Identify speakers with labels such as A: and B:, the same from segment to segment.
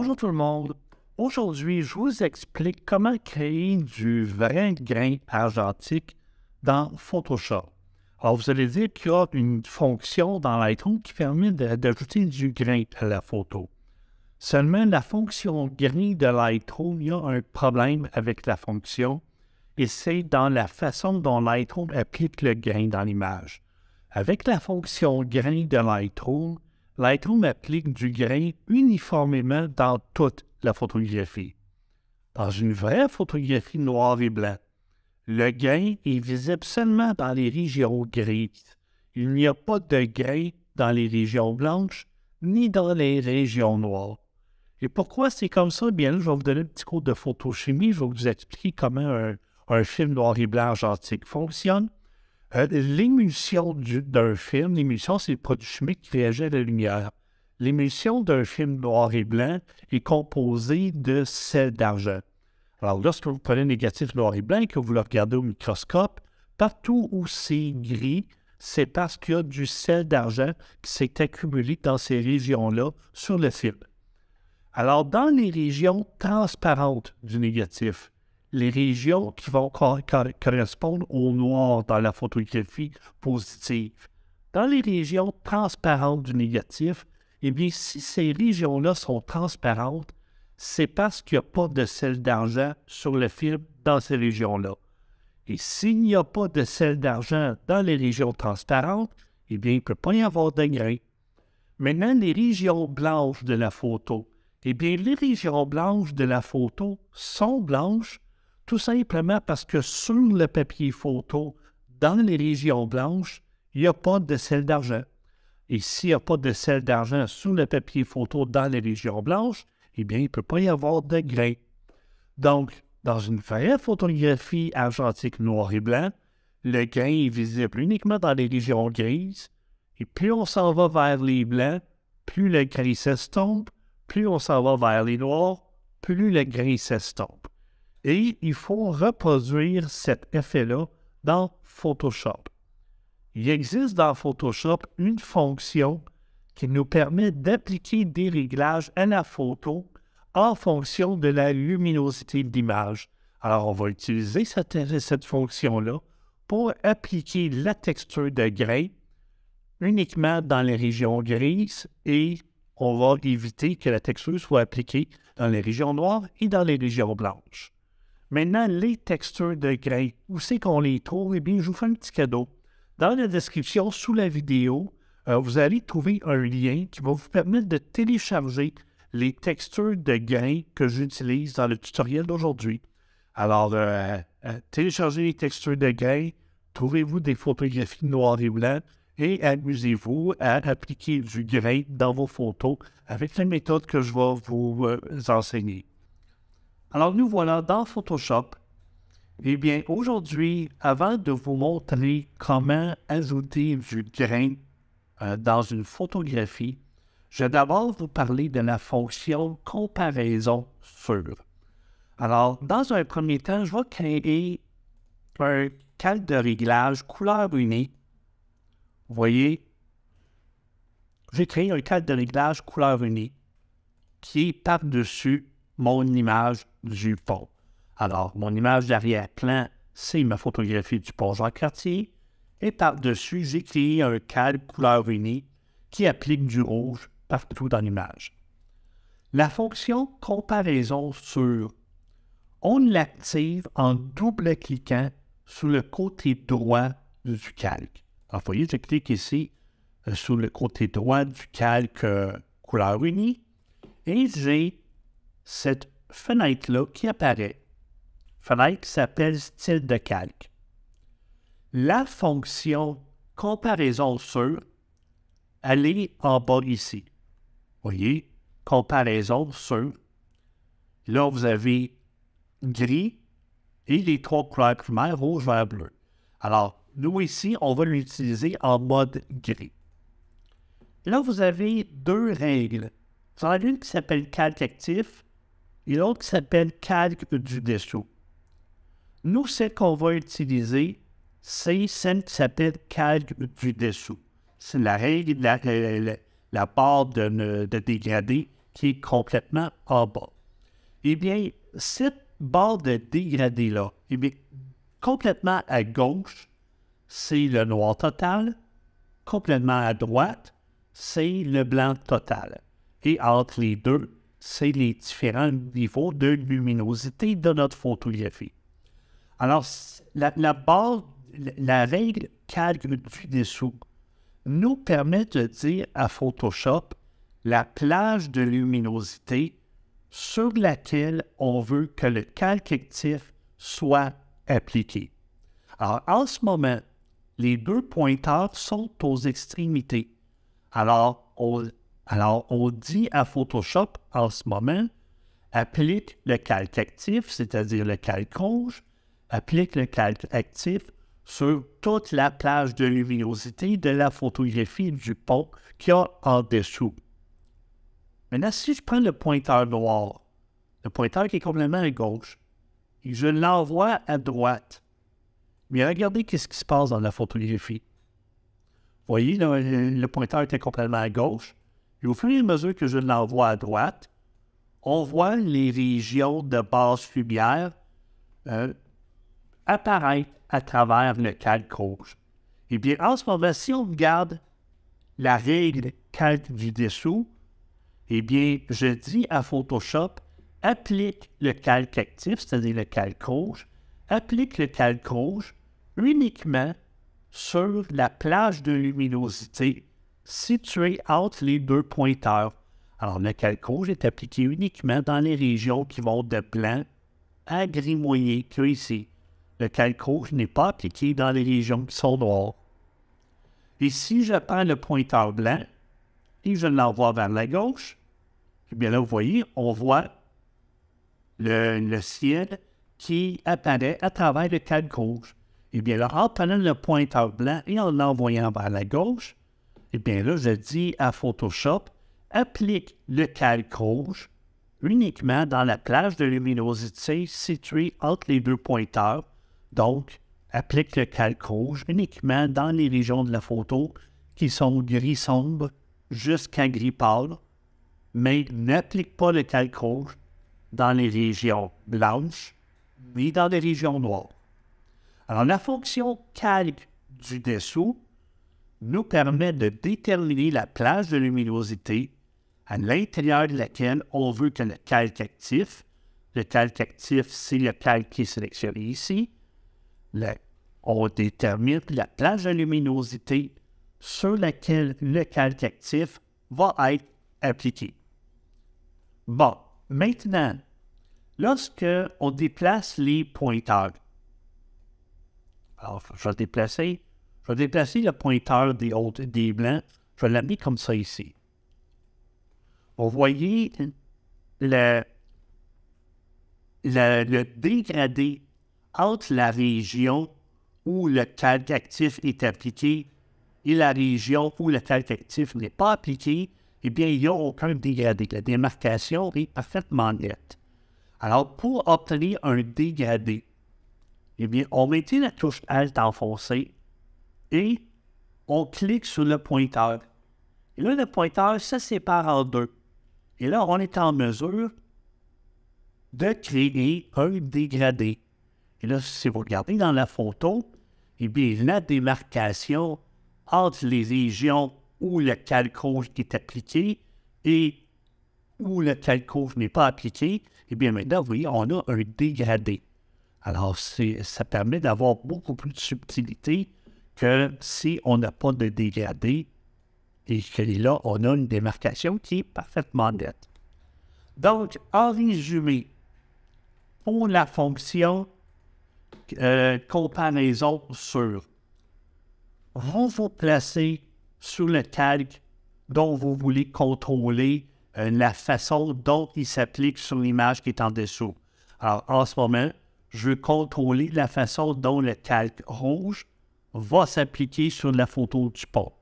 A: Bonjour tout le monde. Aujourd'hui, je vous explique comment créer du vrai grain argentique dans Photoshop. Alors, vous allez dire qu'il y a une fonction dans Lightroom qui permet d'ajouter du grain à la photo. Seulement, la fonction grain de Lightroom, il y a un problème avec la fonction et c'est dans la façon dont Lightroom applique le grain dans l'image. Avec la fonction grain de Lightroom, Lightroom applique du grain uniformément dans toute la photographie. Dans une vraie photographie noire et blanche, le grain est visible seulement dans les régions grises. Il n'y a pas de grain dans les régions blanches ni dans les régions noires. Et pourquoi c'est comme ça? Eh bien je vais vous donner un petit cours de photochimie. Je vais vous expliquer comment un, film noir et blanc argentique fonctionne. Euh, l'émulsion d'un film, l'émulsion, c'est le produit chimique qui réagit à la lumière. L'émulsion d'un film noir et blanc est composée de sel d'argent. Alors, lorsque vous prenez un négatif noir et blanc et que vous le regardez au microscope, partout où c'est gris, c'est parce qu'il y a du sel d'argent qui s'est accumulé dans ces régions-là sur le film. Alors, dans les régions transparentes du négatif, les régions qui vont correspondre au noir dans la photographie positive. Dans les régions transparentes du négatif, eh bien, si ces régions-là sont transparentes, c'est parce qu'il n'y a pas de sel d'argent sur le film dans ces régions-là. Et s'il n'y a pas de sel d'argent dans les régions transparentes, eh bien, il ne peut pas y avoir de Maintenant, les régions blanches de la photo. Eh bien, les régions blanches de la photo sont blanches tout simplement parce que sur le papier photo, dans les régions blanches, il n'y a pas de sel d'argent. Et s'il n'y a pas de sel d'argent sur le papier photo dans les régions blanches, eh bien, il ne peut pas y avoir de grain. Donc, dans une vraie photographie argentique noir et blanc, le grain est visible uniquement dans les régions grises, et plus on s'en va vers les blancs, plus le grain s'estompe, plus on s'en va vers les noirs, plus le grain s'estompe. Et il faut reproduire cet effet-là dans Photoshop. Il existe dans Photoshop une fonction qui nous permet d'appliquer des réglages à la photo en fonction de la luminosité de l'image. Alors, on va utiliser cette, fonction-là pour appliquer la texture de grain uniquement dans les régions grises et on va éviter que la texture soit appliquée dans les régions noires et dans les régions blanches. Maintenant, les textures de grain, où c'est qu'on les trouve? Eh bien, je vous fais un petit cadeau. Dans la description sous la vidéo, euh, vous allez trouver un lien qui va vous permettre de télécharger les textures de grain que j'utilise dans le tutoriel d'aujourd'hui. Alors, euh, euh, téléchargez les textures de grain, trouvez-vous des photographies noires et blanches et amusez-vous à appliquer du grain dans vos photos avec la méthode que je vais vous enseigner. Alors nous voilà dans Photoshop. Eh bien, aujourd'hui, avant de vous montrer comment ajouter du grain euh, dans une photographie, je vais d'abord vous parler de la fonction comparaison sur. Alors, dans un premier temps, je vais créer un calque de réglage couleur unie. Vous voyez, j'ai créé un cadre de réglage couleur unie qui est par-dessus mon image du fond. Alors, mon image d'arrière-plan, c'est ma photographie du pont Jean-Cartier. Et par-dessus, j'ai créé un calque couleur unie qui applique du rouge partout dans l'image. La fonction comparaison sur, on l'active en double-cliquant sur le côté droit du calque. Alors, vous voyez, je clique ici euh, sur le côté droit du calque euh, couleur unie et j'ai cette fenêtre-là qui apparaît, fenêtre qui s'appelle style de calque. La fonction comparaison sur, elle est en bas ici. Voyez, comparaison sur. Là, vous avez gris et les trois couleurs primaires, rouge, vert, bleu. Alors, nous ici, on va l'utiliser en mode gris. Là, vous avez deux règles. Vous en avez une qui s'appelle calque actif et l'autre qui s'appelle Calque du dessous. Nous, celle qu'on va utiliser, c'est celle qui s'appelle Calque du dessous. C'est la règle la, barre de, de, dégradé qui est complètement en bas. Eh bien, cette barre de dégradé-là, eh complètement à gauche, c'est le noir total. Complètement à droite, c'est le blanc total. Et entre les deux, c'est les différents niveaux de luminosité de notre photographie. Alors, la, la règle calque du dessous nous permet de dire à Photoshop la plage de luminosité sur laquelle on veut que le calque actif soit appliqué. Alors, en ce moment, les deux pointeurs sont aux extrémités. Alors, on, alors, on dit à Photoshop en ce moment, applique le calque actif, c'est-à-dire le calque rouge, applique le calque actif sur toute la plage de luminosité de la photographie du pont qui y a en dessous. Maintenant, si je prends le pointeur noir, le pointeur qui est complètement à gauche, et je l'envoie à droite, mais regardez ce qui se passe dans la photographie. Vous voyez, le pointeur était complètement à gauche. Et au fur et à mesure que je l'envoie à droite, on voit les régions de base fumière euh, apparaître à travers le calque rouge. Et eh bien, en ce moment, si on regarde la règle calque du dessous, eh bien, je dis à Photoshop, applique le calque actif, c'est-à-dire le calque rouge, applique le calque rouge uniquement sur la plage de luminosité situé entre les deux pointeurs. Alors, le calcouge est appliqué uniquement dans les régions qui vont de blanc à gris que ici. Le calcauge n'est pas appliqué dans les régions qui sont noires. Et si je prends le pointeur blanc et je l'envoie vers la gauche, eh bien là, vous voyez, on voit le, ciel qui apparaît à travers le calcauge. Eh bien là, en prenant le pointeur blanc et en l'envoyant vers la gauche, eh bien là, je dis à Photoshop, applique le calque rouge uniquement dans la plage de luminosité située entre les deux pointeurs. Donc, applique le calque rouge uniquement dans les régions de la photo qui sont gris sombre jusqu'à gris pâle, mais n'applique pas le calque rouge dans les régions blanches ni dans les régions noires. Alors, la fonction calque du dessous nous permet de déterminer la place de luminosité à l'intérieur de laquelle on veut que le calque actif, le calque actif, c'est le calque qui est sélectionné ici, on détermine la place de luminosité sur laquelle le calque actif va être appliqué. Bon, maintenant, lorsque on déplace les pointeurs, alors je vais déplacer je vais déplacer le pointeur des, autres des blancs. Je vais mettre comme ça ici. Vous voyez le, le dégradé entre la région où le calque actif est appliqué et la région où le calque actif n'est pas appliqué, eh bien, il n'y a aucun dégradé. La démarcation est parfaitement nette. Alors, pour obtenir un dégradé, eh bien, on mettait la touche Alt enfoncée et on clique sur le pointeur. Et là, le pointeur se sépare en deux. Et là, on est en mesure de créer un dégradé. Et là, si vous regardez dans la photo, eh bien, la démarcation entre les régions où le calcouche est appliqué et où le calcouche n'est pas appliqué, eh bien, maintenant, vous voyez, on a un dégradé. Alors, ça permet d'avoir beaucoup plus de subtilité que si on n'a pas de dégradé, et que là, on a une démarcation qui est parfaitement nette. Donc, en résumé, pour la fonction euh, comparaison sur, vous vous placer sur le calque dont vous voulez contrôler euh, la façon dont il s'applique sur l'image qui est en dessous. Alors, en ce moment, je veux contrôler la façon dont le calque rouge va s'appliquer sur la photo du pont.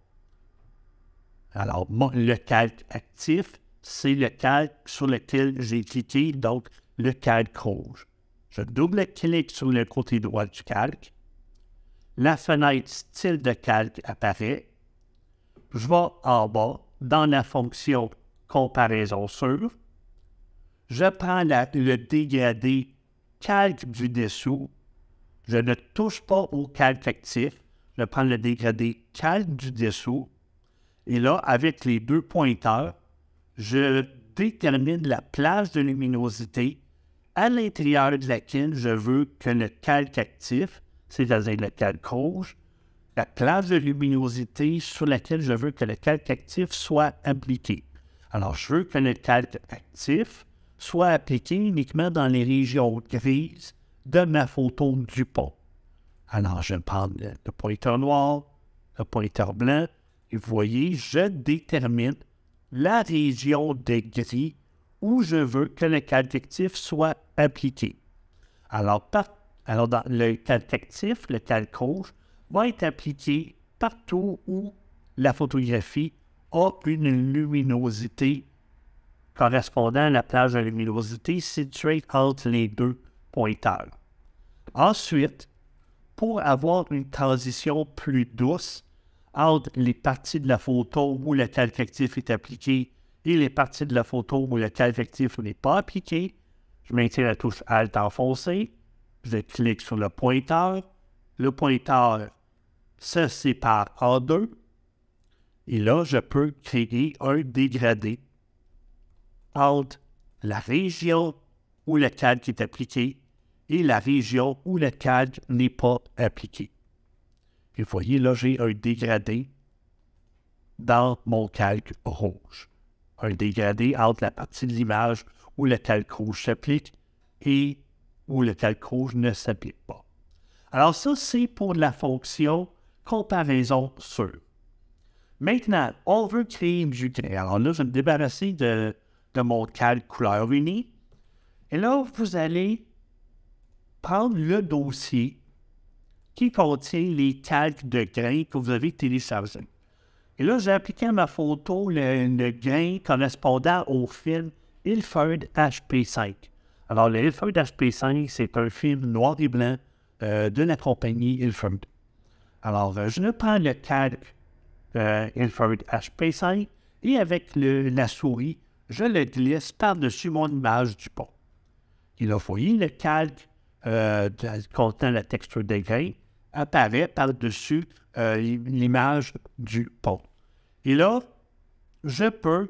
A: Alors, le calque actif, c'est le calque sur lequel j'ai cliqué, donc le calque rouge. Je double-clique sur le côté droit du calque. La fenêtre Style de calque apparaît. Je vais en bas dans la fonction Comparaison sur. Je prends le dégradé calque du dessous je ne touche pas au calque actif. Je prends le dégradé calque du dessous. Et là, avec les deux pointeurs, je détermine la place de luminosité à l'intérieur de laquelle je veux que le calque actif, c'est-à-dire le calque rouge, la place de luminosité sur laquelle je veux que le calque actif soit appliqué. Alors, je veux que le calque actif soit appliqué uniquement dans les régions grises de ma photo du pont. Alors, je parle de, pointeur noir, de pointeur blanc, et vous voyez, je détermine la région de gris où je veux que le calcactif soit appliqué. Alors, alors dans le calcactif, le calque va être appliqué partout où la photographie a une luminosité correspondant à la plage de luminosité située entre les deux pointeurs. Ensuite, pour avoir une transition plus douce entre les parties de la photo où le calque actif est appliqué et les parties de la photo où le calque actif n'est pas appliqué, je maintiens la touche Alt enfoncée, je clique sur le pointeur, le pointeur se sépare en deux, et là, je peux créer un dégradé entre la région où le calque est appliqué et la région où le calque n'est pas appliqué. vous voyez, là, j'ai un dégradé dans mon calque rouge. Un dégradé entre la partie de l'image où le calque rouge s'applique et où le calque rouge ne s'applique pas. Alors ça, c'est pour la fonction comparaison sur. Maintenant, on veut créer du trait. Alors là, je vais me débarrasser de, de mon calque couleur unie. Et là, vous allez prendre le dossier qui contient les calques de grains que vous avez téléchargés. Et là, j'ai appliqué à ma photo le, grain correspondant au film Ilford HP5. Alors, le Ilford HP5, c'est un film noir et blanc euh, de la compagnie Ilford. Alors, euh, je je prends le calque euh, Ilford HP5 et avec la souris, je le glisse par-dessus mon image du pont. Il a foyer le calque euh, contenant la texture des grains apparaît par-dessus euh, l'image du pont. Et là, je peux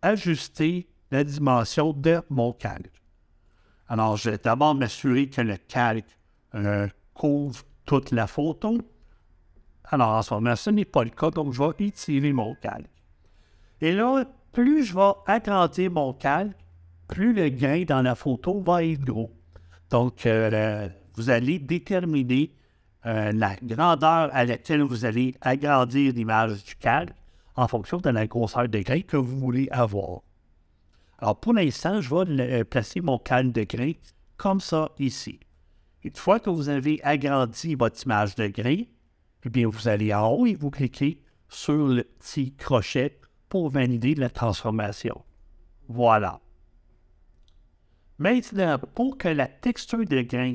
A: ajuster la dimension de mon calque. Alors, je vais d'abord m'assurer que le calque euh, couvre toute la photo. Alors, en ce moment, ce n'est pas le cas, donc je vais étirer mon calque. Et là, plus je vais agrandir mon calque, plus le grain dans la photo va être gros. Donc, euh, vous allez déterminer euh, la grandeur à laquelle vous allez agrandir l'image du calque en fonction de la grosseur de grain que vous voulez avoir. Alors, pour l'instant, je vais euh, placer mon calque de grain comme ça ici. Une fois que vous avez agrandi votre image de grain, eh bien, vous allez en haut et vous cliquez sur le petit crochet pour valider la transformation. Voilà. Maintenant, pour que la texture de grain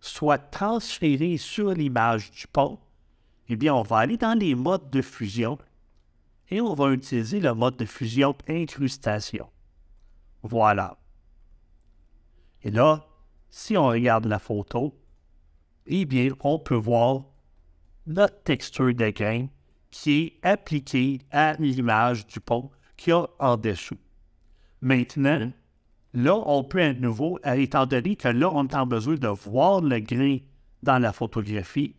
A: soit transférée sur l'image du pont, eh bien, on va aller dans les modes de fusion et on va utiliser le mode de fusion incrustation. Voilà. Et là, si on regarde la photo, eh bien, on peut voir notre texture de grain qui est appliquée à l'image du pont qui y en dessous. Maintenant, Là, on peut à nouveau, étant donné que là, on a besoin de voir le grain dans la photographie,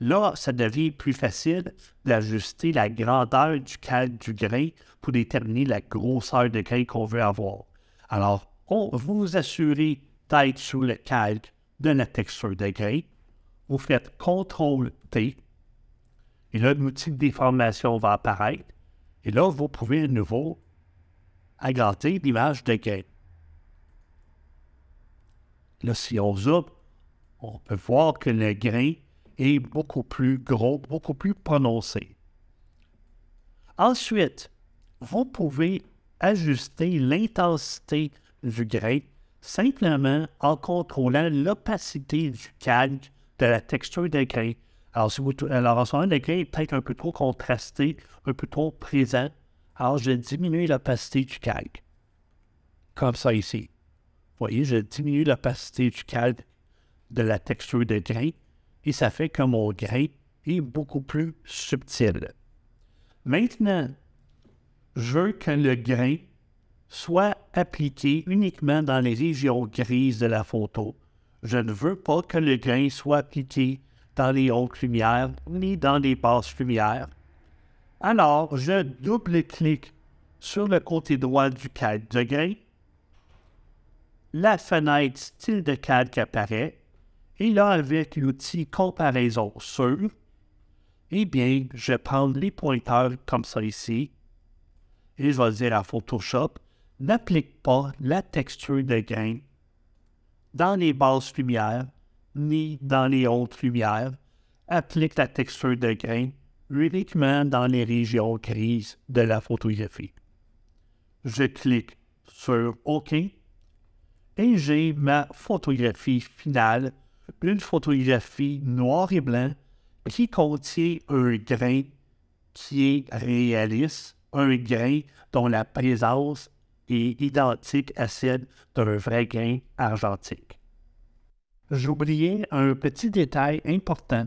A: là, ça devient plus facile d'ajuster la grandeur du calque du grain pour déterminer la grosseur de grain qu'on veut avoir. Alors, on, vous vous assurez d'être sur le calque de la texture de grain. Vous faites CTRL-T. Et là, l'outil de déformation va apparaître. Et là, vous pouvez à nouveau agrandir l'image de grain. Là, si on zoome, on peut voir que le grain est beaucoup plus gros, beaucoup plus prononcé. Ensuite, vous pouvez ajuster l'intensité du grain simplement en contrôlant l'opacité du calque, de la texture des grains. Alors, si vous, alors en ce moment, le grain est peut-être un peu trop contrasté, un peu trop présent. Alors, je vais diminuer l'opacité du calque. Comme ça ici. Vous voyez, je diminue l'opacité du calque de la texture de grain et ça fait que mon grain est beaucoup plus subtil. Maintenant, je veux que le grain soit appliqué uniquement dans les régions grises de la photo. Je ne veux pas que le grain soit appliqué dans les hautes lumières ni dans les basses lumières. Alors, je double-clique sur le côté droit du cadre de grain la fenêtre style de cadre qui apparaît, et là, avec l'outil comparaison sur, eh bien, je prends les pointeurs comme ça ici, et je vais dire à Photoshop, n'applique pas la texture de gain dans les basses lumières, ni dans les hautes lumières. Applique la texture de grain uniquement dans les régions grises de la photographie. Je clique sur OK et j'ai ma photographie finale, une photographie noir et blanc qui contient un grain qui est réaliste, un grain dont la présence est identique à celle d'un vrai grain argentique. J'oubliais un petit détail important.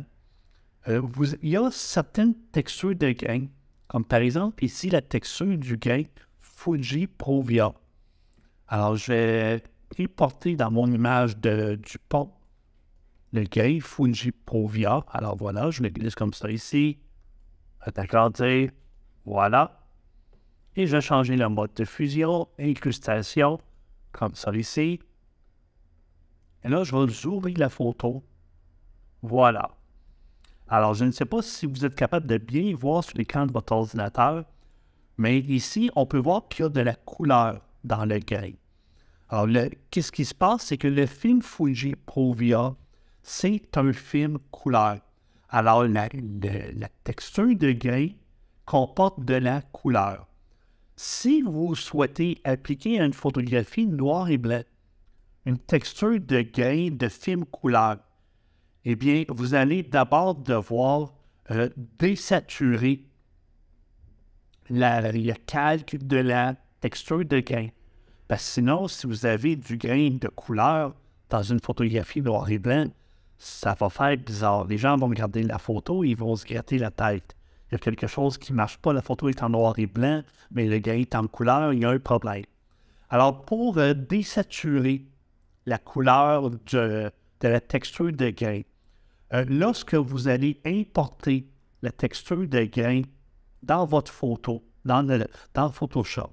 A: Euh, il y a certaines textures de grains, comme par exemple ici la texture du grain Fuji Provia. Alors, je vais porter dans mon image de, du pont, lequel Fuji Provia. Alors voilà, je le glisse comme ça ici. D'accord, voilà. Et je vais changer le mode de fusion, incrustation, comme ça ici. Et là, je vais ouvrir la photo. Voilà. Alors, je ne sais pas si vous êtes capable de bien voir sur l'écran de votre ordinateur, mais ici, on peut voir qu'il y a de la couleur dans le gris. Alors, qu'est-ce qui se passe? C'est que le film Fuji Provia, c'est un film couleur. Alors, la, texture de grain comporte de la couleur. Si vous souhaitez appliquer à une photographie noire et blanche, une texture de grain de film couleur, eh bien, vous allez d'abord devoir euh, désaturer la, le calque de la texture de grain sinon, si vous avez du grain de couleur dans une photographie noir et blanc, ça va faire bizarre. Les gens vont regarder la photo et ils vont se gratter la tête. Il y a quelque chose qui ne marche pas. La photo est en noir et blanc, mais le grain est en couleur. Il y a un problème. Alors, pour euh, désaturer la couleur de, la texture de grain, euh, lorsque vous allez importer la texture de grain dans votre photo, dans Photoshop,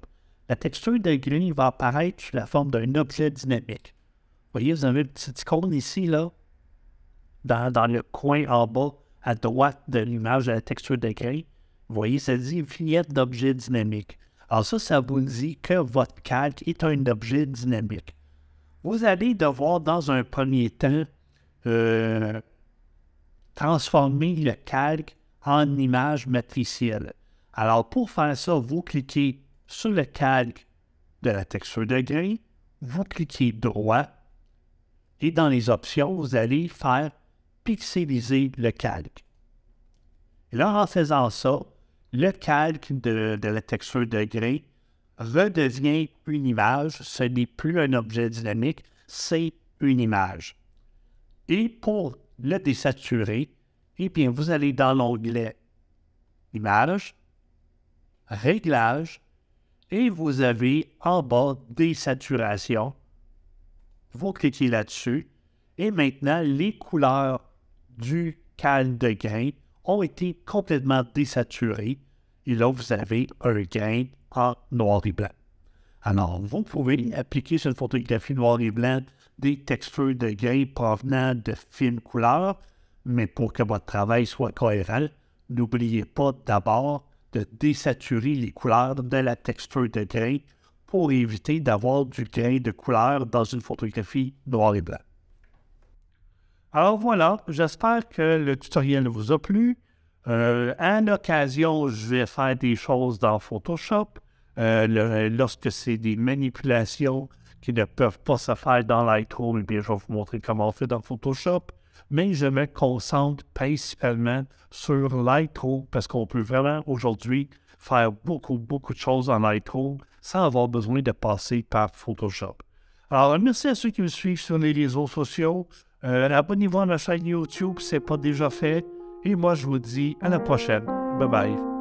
A: la texture de green va apparaître sous la forme d'un objet dynamique. Vous voyez, vous avez une petite icône ici, là, dans, le coin en bas à droite de l'image de la texture de grain. Vous voyez, ça dit fillette d'objet dynamique. Alors ça, ça vous dit que votre calque est un objet dynamique. Vous allez devoir, dans un premier temps, euh, transformer le calque en image matricielle. Alors pour faire ça, vous cliquez sur le calque de la texture de gris, vous cliquez droit et dans les options, vous allez faire pixeliser le calque. Et là, en faisant ça, le calque de, la texture de gris redevient une image. Ce n'est plus un objet dynamique, c'est une image. Et pour le désaturer, eh bien, vous allez dans l'onglet Images, Réglages et vous avez en bas des saturations. Vous cliquez là-dessus et maintenant les couleurs du calme de grain ont été complètement désaturées et là vous avez un grain en noir et blanc. Alors vous pouvez appliquer sur une photographie noir et blanc des textures de grain provenant de fines couleurs, mais pour que votre travail soit cohérent, n'oubliez pas d'abord de désaturer les couleurs de la texture de grain pour éviter d'avoir du grain de couleur dans une photographie noir et blanc. Alors voilà, j'espère que le tutoriel vous a plu. Euh, à l'occasion, je vais faire des choses dans Photoshop. Euh, lorsque c'est des manipulations qui ne peuvent pas se faire dans Lightroom, eh je vais vous montrer comment on fait dans Photoshop mais je me concentre principalement sur Lightroom parce qu'on peut vraiment aujourd'hui faire beaucoup, beaucoup de choses en Lightroom sans avoir besoin de passer par Photoshop. Alors, merci à ceux qui me suivent sur les réseaux sociaux. Euh, abonnez-vous à ma chaîne YouTube si ce n'est pas déjà fait. Et moi, je vous dis à la prochaine. Bye bye.